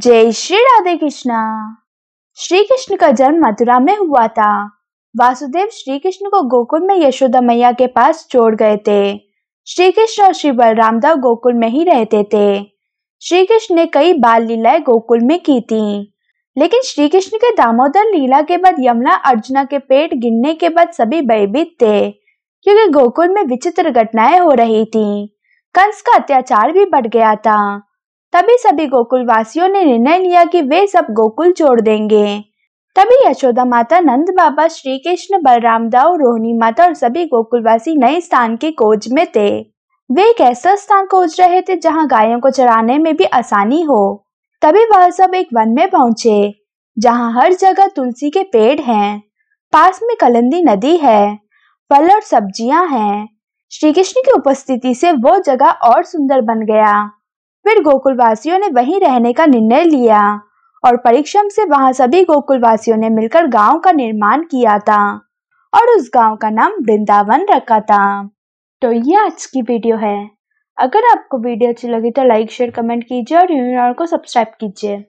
जय श्री राधे कृष्णा श्री कृष्ण का जन्म मथुरा में हुआ था वासुदेव श्री कृष्ण को गोकुल में यशोदा मैया के पास छोड़ गए थे श्री कृष्ण और श्री दास गोकुल में ही रहते थे श्री कृष्ण ने कई बाल लीलाएं गोकुल में की थी लेकिन श्री कृष्ण के दामोदर लीला के बाद यमुना अर्जुना के पेट गिरने के बाद सभी भयभीत थे क्योंकि गोकुल में विचित्र घटनाएं हो रही थी कंस का अत्याचार भी बढ़ गया था तभी सभी गोकुलवासियों ने निर्णय लिया कि वे सब गोकुल छोड़ देंगे तभी यशोदा माता नंद बाबा श्री कृष्ण बलराम दाऊ रोहिणी माता और सभी गोकुलवासी नए स्थान के कोच में थे वे एक ऐसा स्थान खोज रहे थे जहाँ गायों को चराने में भी आसानी हो तभी वह सब एक वन में पहुंचे जहाँ हर जगह तुलसी के पेड़ हैं पास में कलंदी नदी है फल और सब्जियां हैं श्री कृष्ण की उपस्थिति से वो जगह और सुंदर बन गया फिर गोकुलवासियों ने वहीं रहने का निर्णय लिया और परिश्रम से वहां सभी गोकुलवासियों ने मिलकर गांव का निर्माण किया था और उस गांव का नाम वृंदावन रखा था तो ये आज की वीडियो है अगर आपको वीडियो अच्छी लगी तो लाइक शेयर कमेंट कीजिए और यूनियन को सब्सक्राइब कीजिए